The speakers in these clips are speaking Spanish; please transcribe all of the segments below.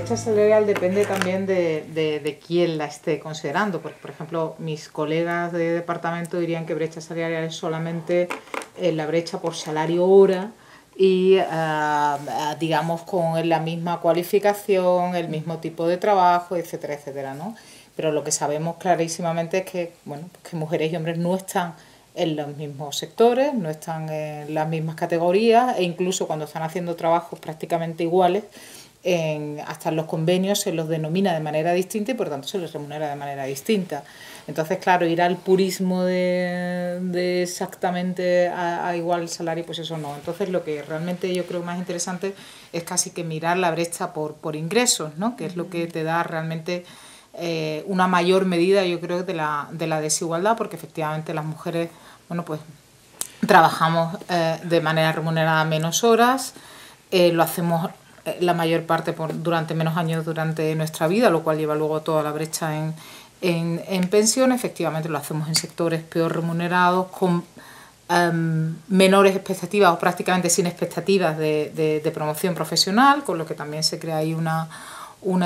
brecha salarial depende también de, quién la esté considerando, porque por ejemplo mis colegas de departamento dirían que brecha salarial es solamente eh, la brecha por salario hora y ah, ah, digamos con la misma cualificación, el mismo tipo de trabajo, etcétera, etcétera, ¿no? Pero lo que sabemos clarísimamente es que, bueno, pues que mujeres y hombres no están en los mismos sectores, no están en las mismas categorías e incluso cuando están haciendo trabajos prácticamente iguales, en, hasta los convenios se los denomina de manera distinta y por tanto se los remunera de manera distinta. Entonces, claro, ir al purismo de, exactamente a, igual salario, pues eso no. Entonces, lo que realmente yo creo más interesante es casi que mirar la brecha por, por ingresos, ¿no? que es lo que te da realmente eh, una mayor medida, yo creo, de la, de la desigualdad, porque efectivamente las mujeres, bueno, pues trabajamos eh, de manera remunerada menos horas, eh, lo hacemos eh, la mayor parte por, durante menos años durante nuestra vida, lo cual lleva luego toda la brecha en, en, en pensión. Efectivamente lo hacemos en sectores peor remunerados, con em, menores expectativas o prácticamente sin expectativas de, promoción profesional, con lo que también se crea ahí una,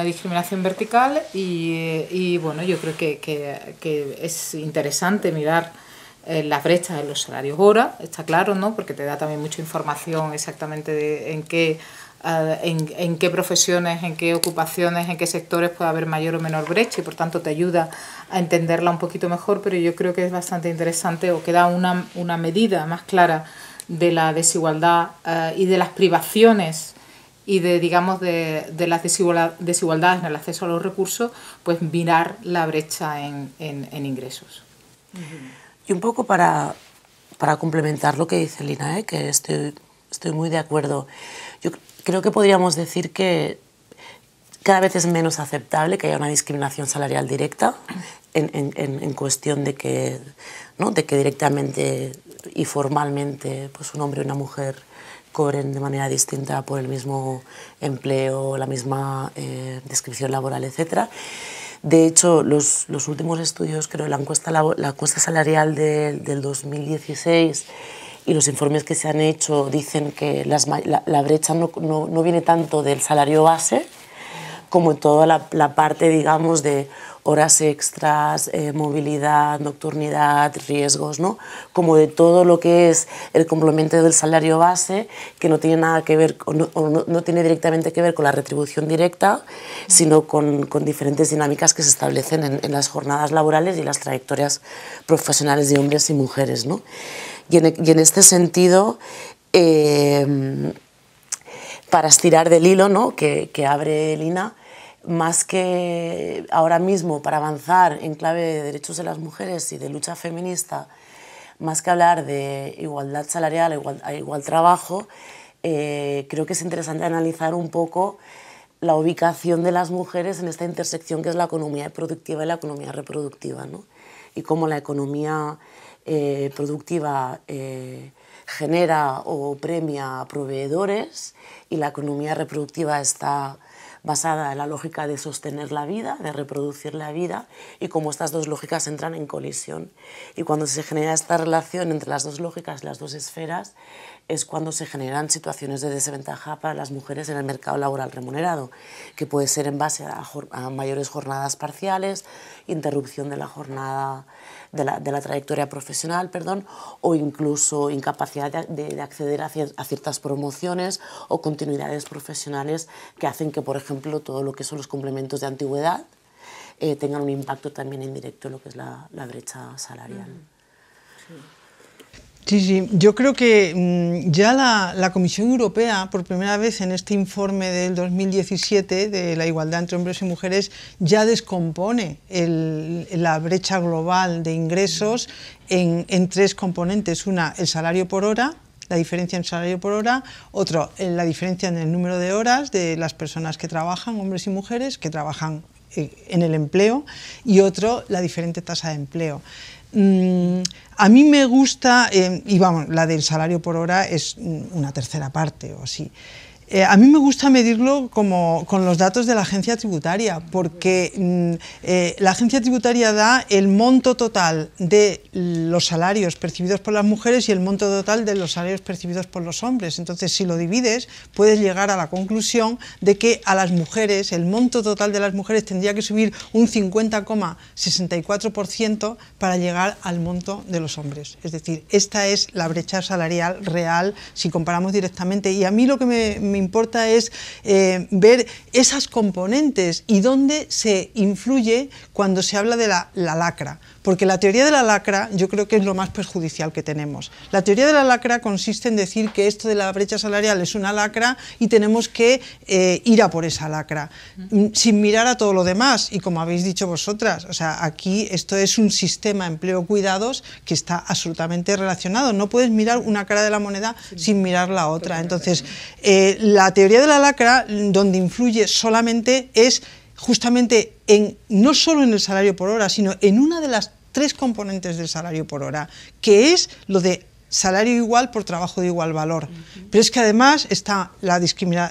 discriminación vertical. Eh, y, bueno, yo creo que, que es interesante mirar eh, las brechas en los salarios hora, está claro, ¿no? Porque te da también mucha información exactamente en qué eh, en, qué profesiones, en qué ocupaciones, en qué sectores puede haber mayor o menor brecha y por tanto te ayuda a entenderla un poquito mejor, pero yo creo que es bastante interesante o que da una, medida más clara de la desigualdad eh, y de las privaciones y de digamos de, de las desigualdad, desigualdades en el acceso a los recursos, pues mirar la brecha en, ingresos. Y un poco para, complementar lo que dice Lina, ¿eh? que estoy, muy de acuerdo. Yo creo que podríamos decir que cada vez es menos aceptable que haya una discriminación salarial directa en, cuestión de que, ¿no? de que directamente y formalmente pues un hombre y una mujer cobren de manera distinta por el mismo empleo, la misma eh, descripción laboral, etc. De hecho, los, los últimos estudios, creo, la encuesta, la, encuesta salarial del 2016 y los informes que se han hecho dicen que la, brecha no, no, viene tanto del salario base como toda la, parte, digamos, de horas extras, eh, movilidad, nocturnidad, riesgos, ¿no? Como de todo lo que es el complemento del salario base, que no tiene nada que ver, o no, no, tiene directamente que ver con la retribución directa, sino con, con diferentes dinámicas que se establecen en, en, las jornadas laborales y las trayectorias profesionales de hombres y mujeres, ¿no? Y en, este sentido, eh, para estirar del hilo ¿no? que, que abre Lina, más que ahora mismo para avanzar en clave de derechos de las mujeres y de lucha feminista, más que hablar de igualdad salarial, igual, igual trabajo, eh, creo que es interesante analizar un poco la ubicación de las mujeres en esta intersección que es la economía productiva y la economía reproductiva, ¿no? y cómo la economía eh, productiva eh, genera o premia proveedores y la economía reproductiva está basada en la lógica de sostener la vida, de reproducir la vida, y cómo estas dos lógicas entran en colisión. Y cuando se genera esta relación entre las dos lógicas, las dos esferas, es cuando se generan situaciones de desventaja para las mujeres en el mercado laboral remunerado, que puede ser en base a, mayores jornadas parciales, interrupción de la jornada, de la, trayectoria profesional, perdón, o incluso incapacidad de, acceder a, ciertas promociones o continuidades profesionales que hacen que, por ejemplo, todo lo que son los complementos de antigüedad eh, tengan un impacto también indirecto en lo que es la, la brecha salarial. Sí. Sí, sí, yo creo que mm, ya la, Comisión Europea, por primera vez en este informe del 2017 de la igualdad entre hombres y mujeres, ya descompone la brecha global de ingresos en, en tres componentes. Una, el salario por hora, la diferencia en salario por hora, otro, eh, la diferencia en el número de horas de las personas que trabajan, hombres y mujeres, que trabajan eh, en el empleo, y otro, la diferente tasa de empleo. Mm, a mí me gusta, eh, y vamos, la del salario por hora es mm, una tercera parte o así. Eh, a mí me gusta medirlo como, con los datos de la agencia tributaria, porque mm, eh, la agencia tributaria da el monto total de los salarios percibidos por las mujeres y el monto total de los salarios percibidos por los hombres. Entonces, si lo divides, puedes llegar a la conclusión de que a las mujeres, el monto total de las mujeres tendría que subir un 50,64% para llegar al monto de los hombres. Es decir, esta es la brecha salarial real si comparamos directamente. Y a mí lo que me me importa es eh, ver esas componentes y dónde se influye cuando se habla de la, lacra. Porque la teoría de la lacra yo creo que es lo más perjudicial que tenemos. La teoría de la lacra consiste en decir que esto de la brecha salarial es una lacra y tenemos que eh, ir a por esa lacra, mm, sin mirar a todo lo demás. Y como habéis dicho vosotras, o sea, aquí esto es un sistema empleo-cuidados que está absolutamente relacionado. No puedes mirar una cara de la moneda sin mirar la otra. Entonces, eh, la teoría de la lacra donde influye solamente es justamente en, no solo en el salario por hora, sino en una de las tres componentes del salario por hora, que es lo de salario igual por trabajo de igual valor. Pero es que además está la,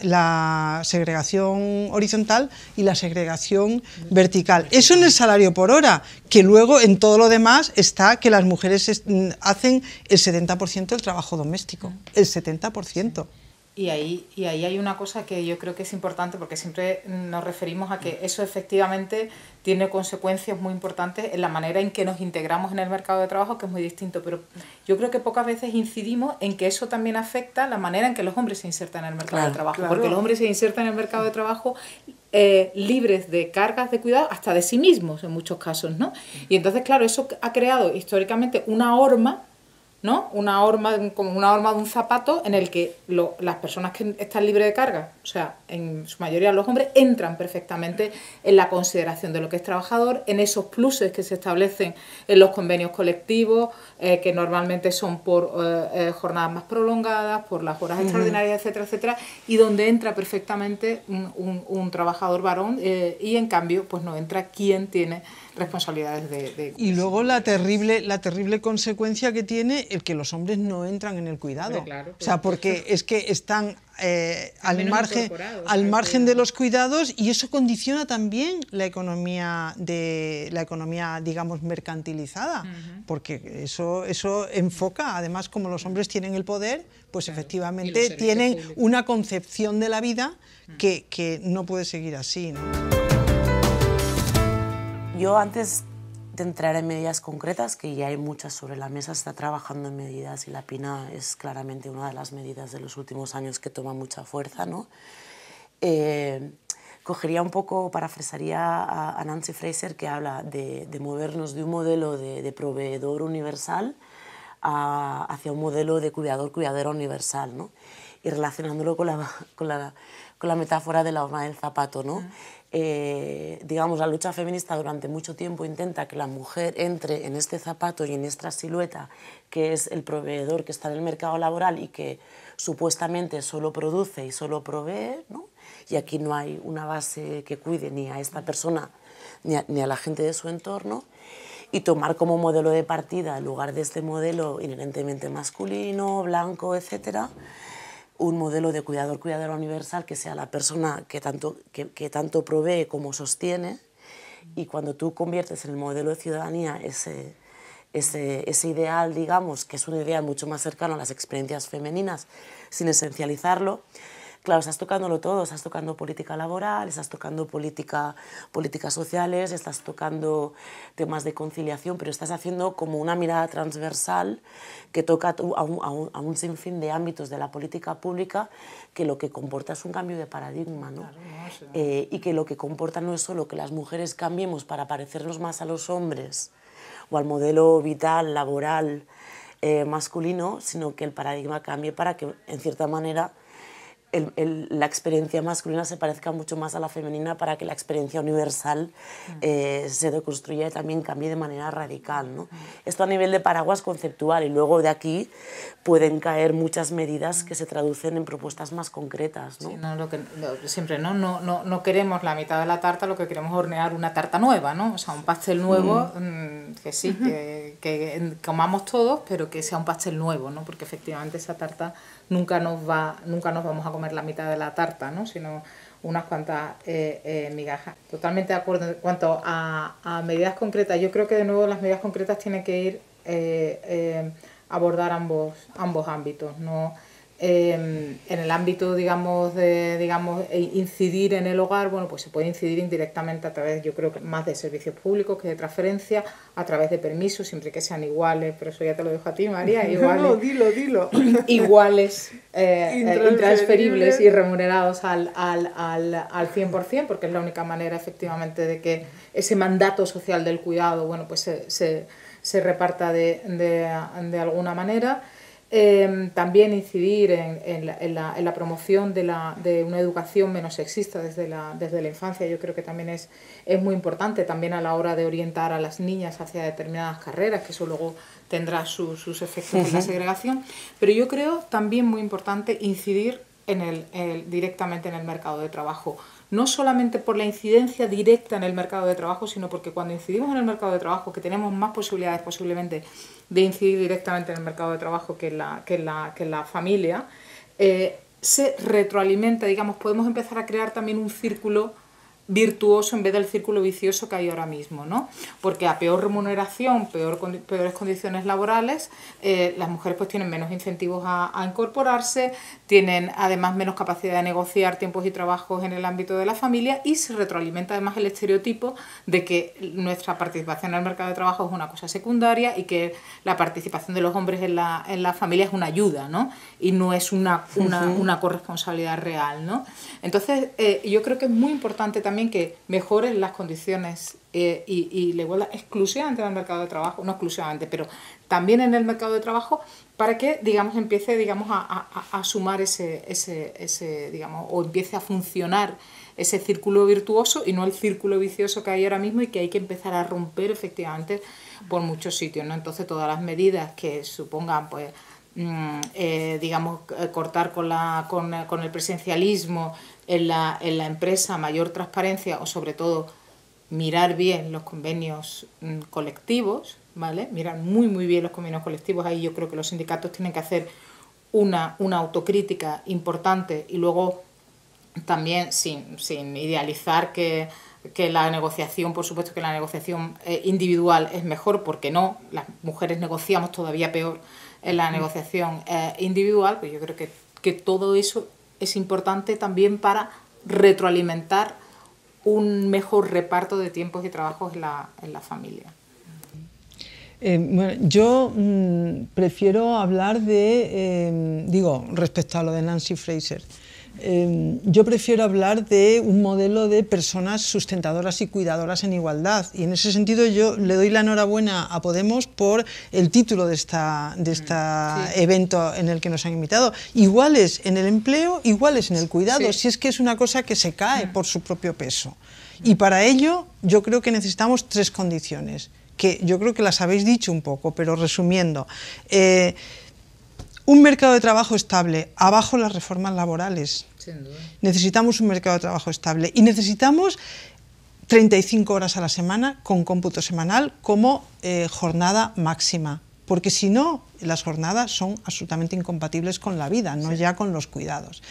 la segregación horizontal y la segregación vertical. Eso en el salario por hora, que luego en todo lo demás está que las mujeres mm, hacen el 70% del trabajo doméstico, el 70%. Y ahí, y ahí hay una cosa que yo creo que es importante porque siempre nos referimos a que eso efectivamente tiene consecuencias muy importantes en la manera en que nos integramos en el mercado de trabajo, que es muy distinto. Pero yo creo que pocas veces incidimos en que eso también afecta la manera en que los hombres se insertan en el mercado de trabajo. Porque los hombres se insertan en el mercado de trabajo eh, libres de cargas de cuidado, hasta de sí mismos en muchos casos, ¿no? Y entonces, claro, eso ha creado históricamente una horma ¿no? Una horma, como una horma de un zapato en el que las personas que están libres de carga, o sea, en su mayoría los hombres, entran perfectamente en la consideración de lo que es trabajador, en esos pluses que se establecen en los convenios colectivos, eh, que normalmente son por eh, eh, jornadas más prolongadas, por las horas extraordinarias, etcétera, etcétera, y donde entra perfectamente un, trabajador varón y en cambio pues no entra quien tiene responsabilidades de, de, Y luego la terrible, la terrible consecuencia que tiene el que los hombres no entran en el cuidado. O sea, porque es que están eh, al, margen, al margen de los cuidados y eso condiciona también la economía de la economía digamos mercantilizada porque eso eso enfoca además como los hombres tienen el poder pues efectivamente tienen una concepción de la vida que, no puede seguir así yo antes de entrar en medidas concretas, que ya hay muchas sobre la mesa, está trabajando en medidas y la PINA es claramente una de las medidas de los últimos años que toma mucha fuerza. ¿no? Eh, cogería un poco, para a, a Nancy Fraser, que habla de, movernos de un modelo de, proveedor universal hacia un modelo de cuidador-cuidadora universal, ¿no? y relacionándolo con con la la metáfora de la horma del zapato, ¿no? Eh, digamos, la lucha feminista durante mucho tiempo intenta que la mujer entre en este zapato y en esta silueta, que es el proveedor que está en el mercado laboral y que supuestamente solo produce y solo provee, Y aquí no hay una base que cuide ni a esta persona ni a, ni a la gente de su entorno y tomar como modelo de partida, en lugar de este modelo inherentemente masculino, blanco, etcétera, un modelo de cuidador-cuidadora universal que sea la persona que tanto, que, tanto provee como sostiene y cuando tú conviertes en el modelo de ciudadanía ese, ese, ideal, digamos, que es un ideal mucho más cercano a las experiencias femeninas, sin esencializarlo, Claro, estás tocándolo todo, estás tocando política laboral, estás tocando política, políticas sociales, estás tocando temas de conciliación, pero estás haciendo como una mirada transversal que toca a un, sinfín de ámbitos de la política pública que lo que comporta es un cambio de paradigma, ¿no? Eh, y que lo que comporta no es solo que las mujeres cambiemos para parecernos más a los hombres o al modelo vital, laboral, eh, masculino, sino que el paradigma cambie para que, en cierta manera, la experiencia masculina se parezca mucho más a la femenina para que la experiencia universal mm. eh, se deconstruya y también cambie de manera radical. ¿no? Esto a nivel de paraguas conceptual y luego de aquí pueden caer muchas medidas que se traducen en propuestas más concretas. ¿no? que, siempre ¿no? No, no, queremos la mitad de la tarta, lo que queremos es hornear una tarta nueva, ¿no? o sea, un pastel nuevo mm. Mm, que sí, que, que, comamos todos, pero que sea un pastel nuevo, ¿no? porque efectivamente esa tarta nunca nos, va, nunca nos vamos a comer la mitad de la tarta, ¿no? sino unas cuantas eh, eh, migajas. Totalmente de acuerdo. En cuanto a, medidas concretas, yo creo que de nuevo las medidas concretas tienen que ir a eh, abordar ambos, ambos ámbitos. ¿no? Em, en el ámbito, digamos, de digamos, e incidir en el hogar, bueno, pues se puede incidir indirectamente a través, yo creo que más de servicios públicos que de transferencia, a través de permisos, siempre que sean iguales, pero eso ya te lo dejo a ti, María, iguales. no, dilo, dilo. iguales, eh, eh, y remunerados al, al, al, al 100%, porque es la única manera, efectivamente, de que ese mandato social del cuidado, bueno, pues se, reparta de alguna manera Em, también incidir en, en, la, en, la, en la, promoción de, la, de, una educación menos sexista desde la, desde la infancia, yo creo que también es, es muy importante, también a la hora de orientar a las niñas hacia determinadas carreras, que eso luego tendrá sus efectos en la segregación, pero yo creo también muy importante incidir en el, directamente en el mercado de trabajo. No solamente por la incidencia directa en el mercado de trabajo, sino porque cuando incidimos en el mercado de trabajo, que tenemos más posibilidades posiblemente de incidir directamente en el mercado de trabajo que en la, que la, que la familia, eh, se retroalimenta, digamos, podemos empezar a crear también un círculo virtuoso en vez del círculo vicioso que hay ahora mismo, ¿no? Porque a peor remuneración, peor, peores condiciones laborales, eh, las mujeres pues tienen menos incentivos a, incorporarse, tienen además menos capacidad de negociar tiempos y trabajos en el ámbito de la familia y se retroalimenta además el estereotipo de que nuestra participación en el mercado de trabajo es una cosa secundaria y que la participación de los hombres en la, en la familia es una ayuda, ¿no? Y no es una, una, corresponsabilidad real, ¿no? Entonces, eh, yo creo que es muy importante también también que mejoren las condiciones eh, y, la igualdad exclusivamente en el mercado de trabajo, no exclusivamente, pero también en el mercado de trabajo, para que, digamos, empiece, digamos, a, sumar ese, ese, digamos, o empiece a funcionar ese círculo virtuoso y no el círculo vicioso que hay ahora mismo y que hay que empezar a romper efectivamente por muchos sitios, ¿no? Entonces todas las medidas que supongan, pues, mm, eh, digamos, eh, cortar con, la, con el presencialismo, en la, en la empresa mayor transparencia o sobre todo mirar bien los convenios mm, colectivos, ¿vale? Mirar muy muy bien los convenios colectivos, ahí yo creo que los sindicatos tienen que hacer una, una autocrítica importante y luego también sin, idealizar que, la negociación, por supuesto que la negociación eh, individual es mejor, porque no, las mujeres negociamos todavía peor en la negociación eh, individual, pues yo creo que, que todo eso es importante también para retroalimentar un mejor reparto de tiempos y trabajos en la, en la familia. Eh, bueno, yo mm, prefiero hablar de, eh, digo, respecto a lo de Nancy Fraser, Em, yo prefiero hablar de un modelo de personas sustentadoras y cuidadoras en igualdad. Y en ese sentido yo le doy la enhorabuena a Podemos por el título de este de mm, evento en el que nos han invitado. Iguales en el empleo, iguales en el cuidado, si es que es una cosa que se cae mm. por su propio peso. Y para ello yo creo que necesitamos tres condiciones, que yo creo que las habéis dicho un poco, pero resumiendo. Eh, un mercado de trabajo estable, abajo las reformas laborales. Necesitamos un mercado de trabajo estable y necesitamos 35 horas a la semana con cómputo semanal como eh, jornada máxima porque si no, las jornadas son absolutamente incompatibles con la vida, no ya con los cuidados.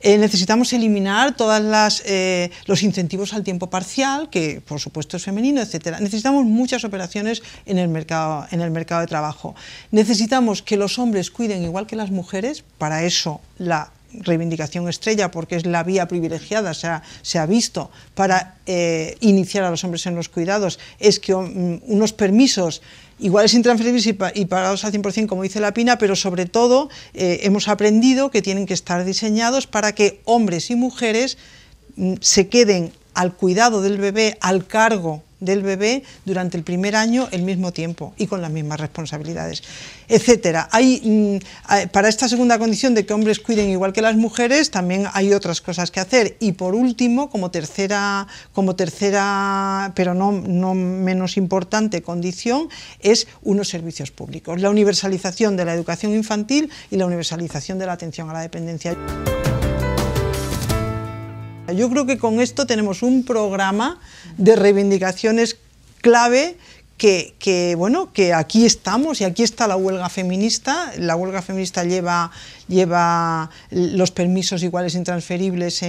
Eh, necesitamos eliminar todos eh, los incentivos al tiempo parcial, que por supuesto es femenino, etc. Necesitamos muchas operaciones en el, mercado, en el mercado de trabajo. Necesitamos que los hombres cuiden igual que las mujeres, para eso la reivindicación estrella porque es la vía privilegiada, se ha, se ha visto, para eh, iniciar a los hombres en los cuidados, es que mm, unos permisos iguales intransferibles y, y pagados al 100%, como dice la PINA, pero sobre todo eh, hemos aprendido que tienen que estar diseñados para que hombres y mujeres mm, se queden al cuidado del bebé, al cargo del bebé durante el primer año el mismo tiempo y con las mismas responsabilidades, etcétera. Hay mm, para esta segunda condición de que hombres cuiden igual que las mujeres, también hay otras cosas que hacer y por último, como tercera como tercera, pero no no menos importante condición es unos servicios públicos, la universalización de la educación infantil y la universalización de la atención a la dependencia. Yo creo que con esto tenemos un programa de reivindicaciones clave que, bueno que aquí estamos y aquí está la huelga feminista la huelga feminista lleva lleva los permisos iguales intransferibles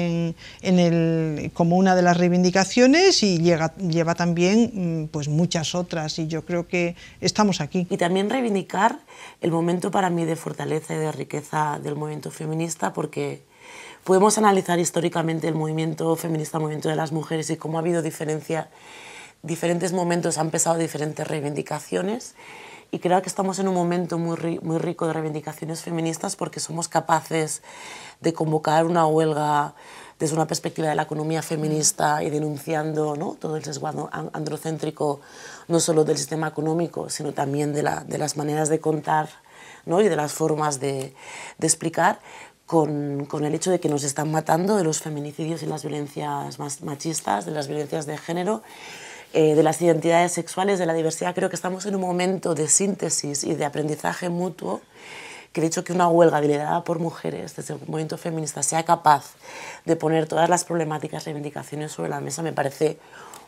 como una de las reivindicaciones y lleva también mm, pues muchas otras y yo creo que estamos aquí y también reivindicar el momento para mí de fortaleza y de riqueza del movimiento feminista porque podemos analizar históricamente el movimiento feminista, el movimiento de las mujeres y cómo ha habido diferencia, diferentes momentos, han pesado diferentes reivindicaciones y creo que estamos en un momento muy, muy rico de reivindicaciones feministas porque somos capaces de convocar una huelga desde una perspectiva de la economía feminista mm. y denunciando ¿no? todo el sesgo androcéntrico, no solo del sistema económico, sino también de, las maneras de contar ¿no? y de las formas de, de explicar, con, el hecho de que nos están matando de los feminicidios y las violencias machistas, de las violencias de género, eh, de las identidades sexuales, de la diversidad. Creo que estamos en un momento de síntesis y de aprendizaje mutuo que de hecho que una huelga liderada por mujeres desde el movimiento feminista sea capaz de poner todas las problemáticas y reivindicaciones sobre la mesa me parece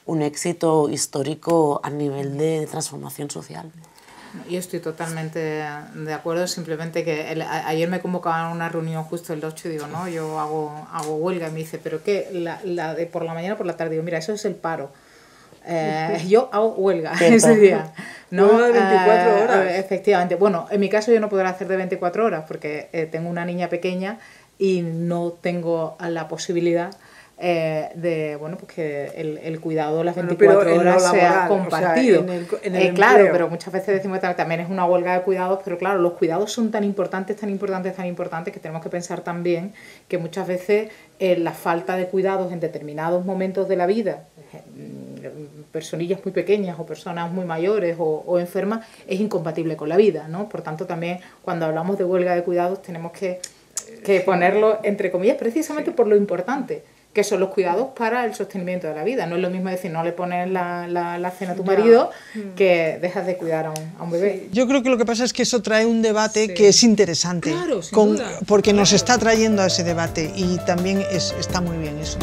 un éxito histórico a nivel de transformación social. Yo estoy totalmente de acuerdo, simplemente que ayer me convocaban a una reunión justo el 8 y digo, no, yo hago, hago huelga y me dice, pero ¿qué? La, la de por la mañana o por la tarde, digo, mira, eso es el paro. Eh, yo hago huelga ese día. No, de 24 eh, horas. efectivamente. Bueno, en mi caso yo no podré hacer de 24 horas porque eh, tengo una niña pequeña y no tengo la posibilidad eh, de bueno pues que el, el cuidado las 24 horas sea compartido. claro, pero muchas veces decimos también es una huelga de cuidados, pero claro, los cuidados son tan importantes, tan importantes, tan importantes que tenemos que pensar también que muchas veces eh, la falta de cuidados en determinados momentos de la vida eh, personillas muy pequeñas o personas muy mayores o, enfermas es incompatible con la vida, ¿no? Por tanto, también cuando hablamos de huelga de cuidados tenemos que, ponerlo entre comillas precisamente por lo importante que son los cuidados para el sostenimiento de la vida. No es lo mismo decir no le pones la, la, cena a tu marido mm. que dejas de cuidar a un, bebé. Yo creo que lo que pasa es que eso trae un debate que es interesante, porque nos está trayendo a ese debate y también está muy bien eso.